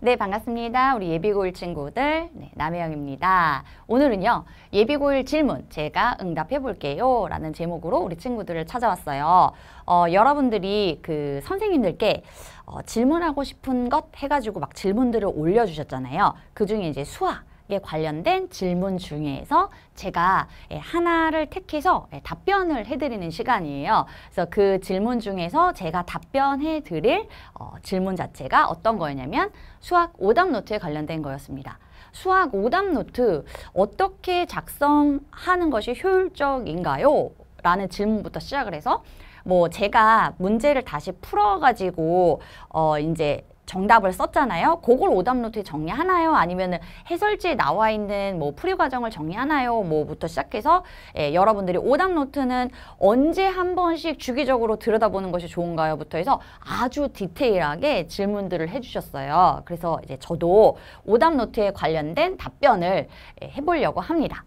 네, 반갑습니다. 우리 예비고일 친구들, 네, 남혜영입니다. 오늘은요, 예비고일 질문, 제가 응답해 볼게요. 라는 제목으로 우리 친구들을 찾아왔어요. 어, 여러분들이 그 선생님들께 어, 질문하고 싶은 것 해가지고 막 질문들을 올려주셨잖아요. 그 중에 이제 수학, 에 관련된 질문 중에서 제가 하나를 택해서 답변을 해드리는 시간이에요. 그래서 그 질문 중에서 제가 답변해 드릴 어, 질문 자체가 어떤 거였냐면 수학 오답 노트에 관련된 거였습니다. 수학 오답 노트 어떻게 작성하는 것이 효율적인가요? 라는 질문부터 시작을 해서 뭐 제가 문제를 다시 풀어가지고 어 이제 정답을 썼잖아요. 그걸 오답노트에 정리하나요? 아니면 해설지에 나와 있는 뭐 풀이 과정을 정리하나요? 뭐부터 시작해서 예, 여러분들이 오답노트는 언제 한 번씩 주기적으로 들여다보는 것이 좋은가요? 부터 해서 아주 디테일하게 질문들을 해주셨어요. 그래서 이제 저도 오답노트에 관련된 답변을 예, 해보려고 합니다.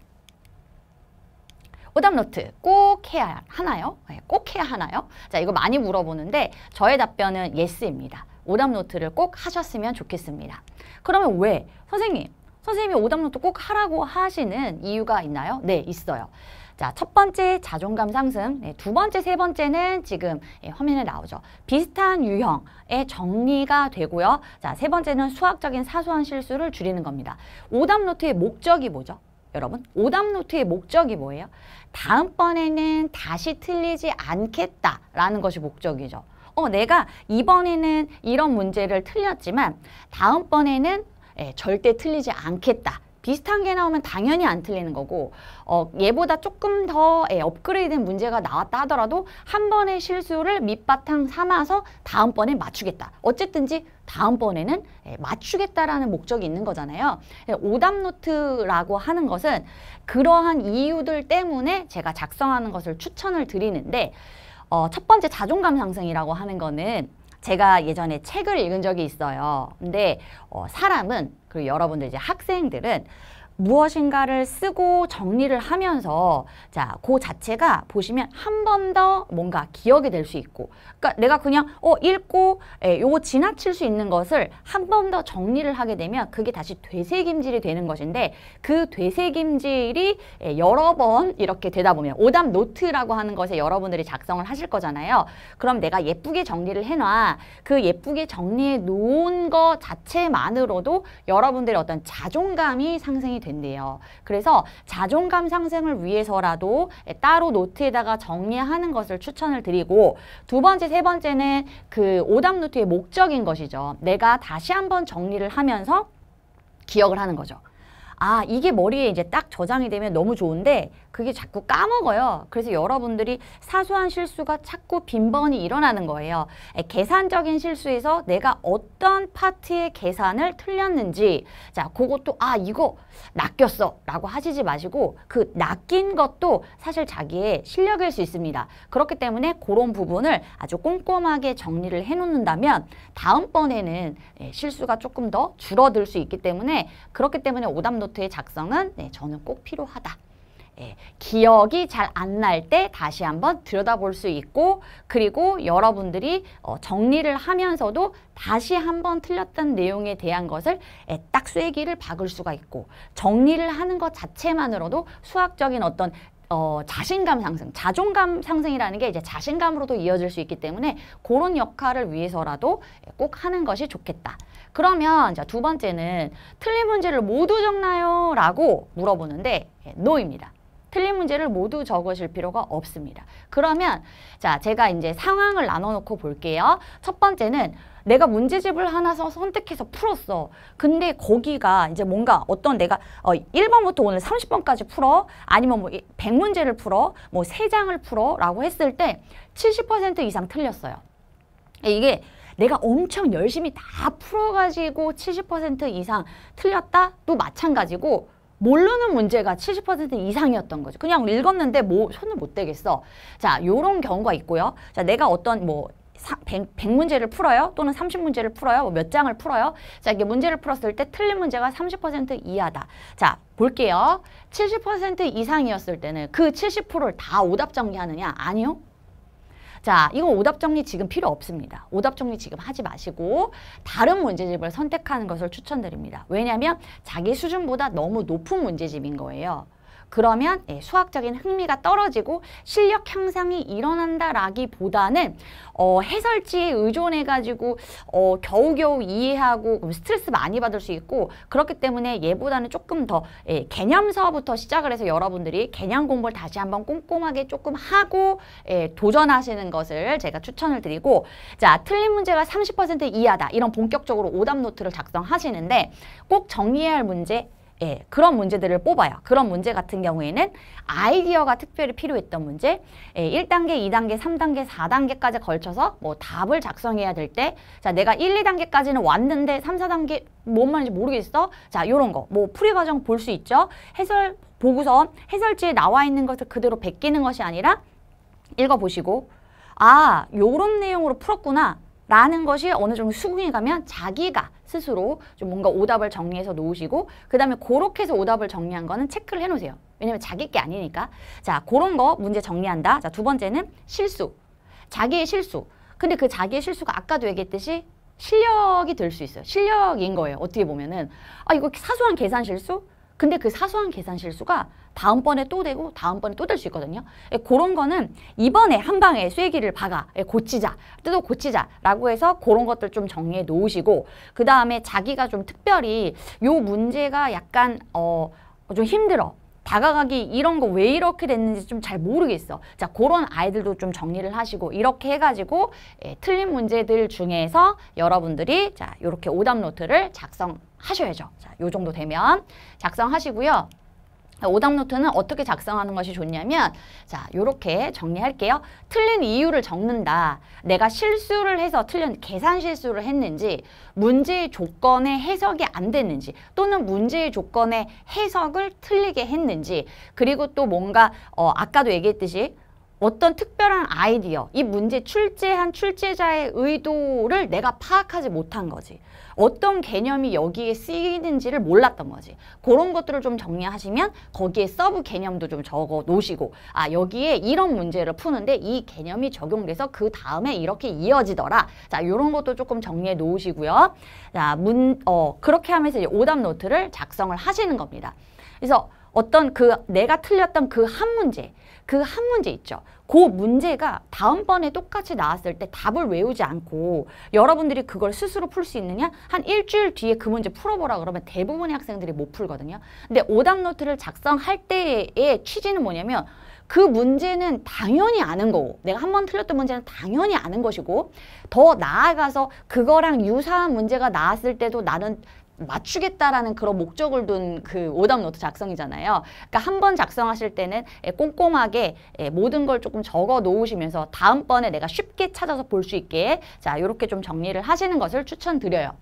오답노트 꼭 해야 하나요? 예, 꼭 해야 하나요? 자, 이거 많이 물어보는데 저의 답변은 예스입니다. 오답 노트를 꼭 하셨으면 좋겠습니다. 그러면 왜? 선생님, 선생님이 오답 노트 꼭 하라고 하시는 이유가 있나요? 네, 있어요. 자, 첫 번째 자존감 상승, 네, 두 번째, 세 번째는 지금 예, 화면에 나오죠. 비슷한 유형의 정리가 되고요. 자, 세 번째는 수학적인 사소한 실수를 줄이는 겁니다. 오답 노트의 목적이 뭐죠? 여러분, 오답 노트의 목적이 뭐예요? 다음번에는 다시 틀리지 않겠다라는 것이 목적이죠. 어, 내가 이번에는 이런 문제를 틀렸지만 다음번에는 예, 절대 틀리지 않겠다. 비슷한 게 나오면 당연히 안 틀리는 거고 어, 얘보다 조금 더 예, 업그레이드된 문제가 나왔다 하더라도 한 번의 실수를 밑바탕 삼아서 다음번에 맞추겠다. 어쨌든지 다음번에는 예, 맞추겠다라는 목적이 있는 거잖아요. 예, 오답노트라고 하는 것은 그러한 이유들 때문에 제가 작성하는 것을 추천을 드리는데 어, 첫 번째 자존감 상승이라고 하는 거는 제가 예전에 책을 읽은 적이 있어요. 근데 어, 사람은 그리고 여러분들 이제 학생들은 무엇인가를 쓰고 정리를 하면서 자, 그 자체가 보시면 한 번 더 뭔가 기억이 될 수 있고 그러니까 내가 그냥 어 읽고 에, 예, 요거 지나칠 수 있는 것을 한 번 더 정리를 하게 되면 그게 다시 되새김질이 되는 것인데 그 되새김질이 에, 예, 여러 번 이렇게 되다 보면 오답 노트라고 하는 것에 여러분들이 작성을 하실 거잖아요. 그럼 내가 예쁘게 정리를 해놔. 그 예쁘게 정리해 놓은 것 자체만으로도 여러분들의 어떤 자존감이 상승이 되 된대요. 그래서 자존감 상승을 위해서라도 따로 노트에다가 정리하는 것을 추천을 드리고 두 번째, 세 번째는 그 오답 노트의 목적인 것이죠. 내가 다시 한번 정리를 하면서 기억을 하는 거죠. 아 이게 머리에 이제 딱 저장이 되면 너무 좋은데 그게 자꾸 까먹어요. 그래서 여러분들이 사소한 실수가 자꾸 빈번히 일어나는 거예요. 계산적인 실수에서 내가 어떤 파트의 계산을 틀렸는지 자 그것도 아 이거 낚였어 라고 하시지 마시고 그 낚인 것도 사실 자기의 실력일 수 있습니다. 그렇기 때문에 그런 부분을 아주 꼼꼼하게 정리를 해놓는다면 다음번에는 실수가 조금 더 줄어들 수 있기 때문에 그렇기 때문에 오답노트 노트의 작성은 네, 저는 꼭 필요하다. 예, 기억이 잘 안 날 때 다시 한번 들여다볼 수 있고 그리고 여러분들이 어, 정리를 하면서도 다시 한번 틀렸던 내용에 대한 것을 예, 딱 쐐기를 박을 수가 있고 정리를 하는 것 자체만으로도 수학적인 어떤 어, 자신감 상승, 자존감 상승이라는 게 이제 자신감으로도 이어질 수 있기 때문에 그런 역할을 위해서라도 예, 꼭 하는 것이 좋겠다. 그러면 자, 두 번째는 틀린 문제를 모두 적나요? 라고 물어보는데 예, no입니다. 틀린 문제를 모두 적으실 필요가 없습니다. 그러면 자 제가 이제 상황을 나눠놓고 볼게요. 첫 번째는 내가 문제집을 하나 서 선택해서 풀었어. 근데 거기가 이제 뭔가 어떤 내가 어 1번부터 오늘 30번까지 풀어 아니면 뭐 100문제를 풀어 뭐 3장을 풀어 라고 했을 때 70% 이상 틀렸어요. 이게 내가 엄청 열심히 다 풀어가지고 70% 이상 틀렸다? 또 마찬가지고 모르는 문제가 70% 이상이었던 거죠. 그냥 읽었는데 뭐 손을 못 대겠어. 자, 요런 경우가 있고요. 자, 내가 어떤 뭐 100, 100문제를 풀어요. 또는 30문제를 풀어요. 뭐 몇 장을 풀어요. 자, 이게 문제를 풀었을 때 틀린 문제가 30% 이하다. 자, 볼게요. 70% 이상이었을 때는 그 70%를 다 오답 정리하느냐? 아니요. 자, 이건 오답 정리 지금 필요 없습니다. 오답 정리 지금 하지 마시고 다른 문제집을 선택하는 것을 추천드립니다. 왜냐하면 자기 수준보다 너무 높은 문제집인 거예요. 그러면 예, 수학적인 흥미가 떨어지고 실력 향상이 일어난다라기보다는 어, 해설지에 의존해가지고 어, 겨우겨우 이해하고 스트레스 많이 받을 수 있고 그렇기 때문에 얘보다는 조금 더 예, 개념서부터 시작을 해서 여러분들이 개념 공부를 다시 한번 꼼꼼하게 조금 하고 예, 도전하시는 것을 제가 추천을 드리고 자 틀린 문제가 30% 이하다 이런 본격적으로 오답 노트를 작성하시는데 꼭 정리해야 할 문제 예, 그런 문제들을 뽑아요. 그런 문제 같은 경우에는 아이디어가 특별히 필요했던 문제 예, 1단계, 2단계, 3단계, 4단계까지 걸쳐서 뭐 답을 작성해야 될때 자, 내가 1, 2단계까지는 왔는데 3, 4단계 뭔 말인지 모르겠어. 자, 요런 거. 뭐 풀이 과정 볼 수 있죠. 해설 보고서 해설지에 나와 있는 것을 그대로 베끼는 것이 아니라 읽어보시고 아, 요런 내용으로 풀었구나. 라는 것이 어느 정도 수긍이 가면 자기가 스스로 좀 뭔가 오답을 정리해서 놓으시고 그 다음에 그렇게 해서 오답을 정리한 거는 체크를 해놓으세요. 왜냐면 자기 게 아니니까. 자, 그런 거 문제 정리한다. 자, 두 번째는 실수. 자기의 실수. 근데 그 자기의 실수가 아까도 얘기했듯이 실력이 될 수 있어요. 실력인 거예요. 어떻게 보면은. 아, 이거 사소한 계산 실수? 근데 그 사소한 계산 실수가 다음번에 또 되고 다음번에 또 될 수 있거든요. 예, 그런 거는 이번에 한 방에 쐐기를 박아 예, 고치자 뜯어 고치자라고 해서 그런 것들 좀 정리해 놓으시고 그 다음에 자기가 좀 특별히 요 문제가 약간 어좀 힘들어 다가가기 이런 거 왜 이렇게 됐는지 좀 잘 모르겠어. 자, 그런 아이들도 좀 정리를 하시고 이렇게 해가지고 예, 틀린 문제들 중에서 여러분들이 자 이렇게 오답 노트를 작성하셔야죠. 자, 요 정도 되면 작성하시고요. 오답 노트는 어떻게 작성하는 것이 좋냐면 자 요렇게 정리할게요. 틀린 이유를 적는다. 내가 실수를 해서 틀린 계산 실수를 했는지 문제의 조건에 해석이 안 됐는지 또는 문제의 조건에 해석을 틀리게 했는지 그리고 또 뭔가 어, 아까도 얘기했듯이 어떤 특별한 아이디어, 이 문제 출제한 출제자의 의도를 내가 파악하지 못한 거지. 어떤 개념이 여기에 쓰이는지를 몰랐던 거지. 그런 것들을 좀 정리하시면 거기에 서브 개념도 좀 적어 놓으시고 아 여기에 이런 문제를 푸는데 이 개념이 적용돼서 그 다음에 이렇게 이어지더라. 자 이런 것도 조금 정리해 놓으시고요. 자문어 그렇게 하면서 이제 오답 노트를 작성을 하시는 겁니다. 그래서 어떤 그 내가 틀렸던 그 한 문제 그한 문제 있죠. 그 문제가 다음번에 똑같이 나왔을 때 답을 외우지 않고 여러분들이 그걸 스스로 풀 수 있느냐? 한 일주일 뒤에 그 문제 풀어보라 그러면 대부분의 학생들이 못 풀거든요. 근데 오답 노트를 작성할 때의 취지는 뭐냐면 그 문제는 당연히 아는 거고 내가 한 번 틀렸던 문제는 당연히 아는 것이고 더 나아가서 그거랑 유사한 문제가 나왔을 때도 나는 맞추겠다라는 그런 목적을 둔 그 오답 노트 작성이잖아요. 그러니까 한 번 작성하실 때는 예, 꼼꼼하게 예, 모든 걸 조금 적어 놓으시면서 다음번에 내가 쉽게 찾아서 볼 수 있게 자 이렇게 좀 정리를 하시는 것을 추천드려요.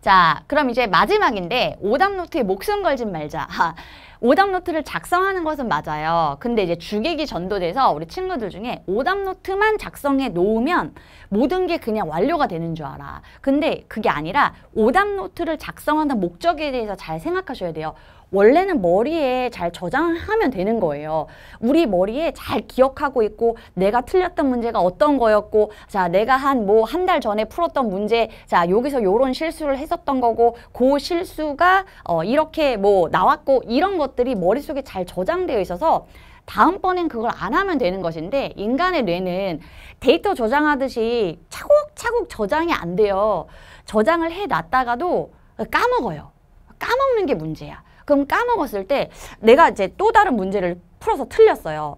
자 그럼 이제 마지막인데 오답 노트에 목숨 걸진 말자. 오답 노트를 작성하는 것은 맞아요. 근데 이제 주객이 전도돼서 우리 친구들 중에 오답 노트만 작성해 놓으면 모든 게 그냥 완료가 되는 줄 알아. 근데 그게 아니라 오답 노트를 작성하는 목적에 대해서 잘 생각하셔야 돼요. 원래는 머리에 잘 저장하면 되는 거예요. 우리 머리에 잘 기억하고 있고 내가 틀렸던 문제가 어떤 거였고 자 내가 한 뭐 한 달 전에 풀었던 문제 자 여기서 요런 실수를 했었던 거고 그 실수가 어 이렇게 뭐 나왔고 이런 것들이 머릿속에 잘 저장되어 있어서 다음번엔 그걸 안 하면 되는 것인데 인간의 뇌는 데이터 저장하듯이 차곡차곡 저장이 안 돼요. 저장을 해놨다가도 까먹어요. 까먹는 게 문제야. 그럼 까먹었을 때 내가 이제 또 다른 문제를 풀어서 틀렸어요.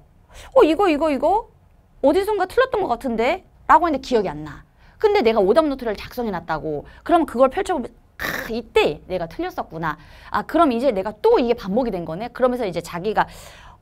어 이거 이거 이거 어디선가 틀렸던 것 같은데 라고 했는데 기억이 안 나. 근데 내가 오답 노트를 작성해 놨다고. 그럼 그걸 펼쳐보면 아, 이때 내가 틀렸었구나. 아, 그럼 이제 내가 또 이게 반복이 된 거네. 그러면서 이제 자기가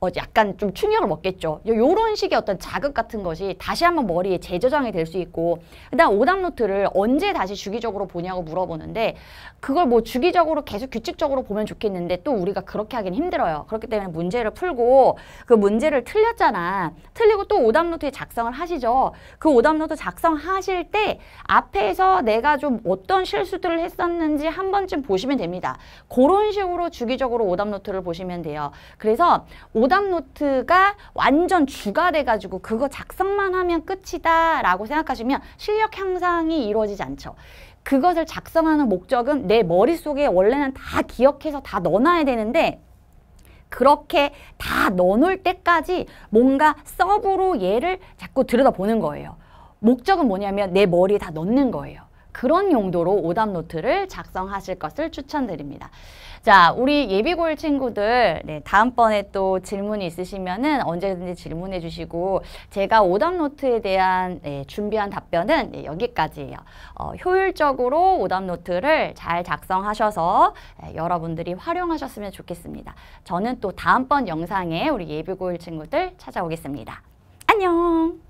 어 약간 좀 충격을 먹겠죠. 요런 식의 어떤 자극 같은 것이 다시 한번 머리에 재저장이 될 수 있고 그다음 오답 노트를 언제 다시 주기적으로 보냐고 물어보는데 그걸 뭐 주기적으로 계속 규칙적으로 보면 좋겠는데 또 우리가 그렇게 하긴 힘들어요. 그렇기 때문에 문제를 풀고 그 문제를 틀렸잖아. 틀리고 또 오답 노트에 작성을 하시죠. 그 오답 노트 작성하실 때 앞에서 내가 좀 어떤 실수들을 했었는지 한 번쯤 보시면 됩니다. 그런 식으로 주기적으로 오답 노트를 보시면 돼요. 그래서 오답 노트가 완전 주가 돼가지고 그거 작성만 하면 끝이다 라고 생각하시면 실력 향상이 이루어지지 않죠. 그것을 작성하는 목적은 내 머릿속에 원래는 다 기억해서 다 넣어놔야 되는데 그렇게 다 넣어놓을 때까지 뭔가 서브로 얘를 자꾸 들여다보는 거예요. 목적은 뭐냐면 내 머리에 다 넣는 거예요. 그런 용도로 오답 노트를 작성하실 것을 추천드립니다. 자, 우리 예비고일 친구들 네, 다음번에 또 질문이 있으시면은 언제든지 질문해 주시고 제가 오답 노트에 대한 네, 준비한 답변은 네, 여기까지예요. 어, 효율적으로 오답 노트를 잘 작성하셔서 네, 여러분들이 활용하셨으면 좋겠습니다. 저는 또 다음번 영상에 우리 예비고일 친구들 찾아오겠습니다. 안녕!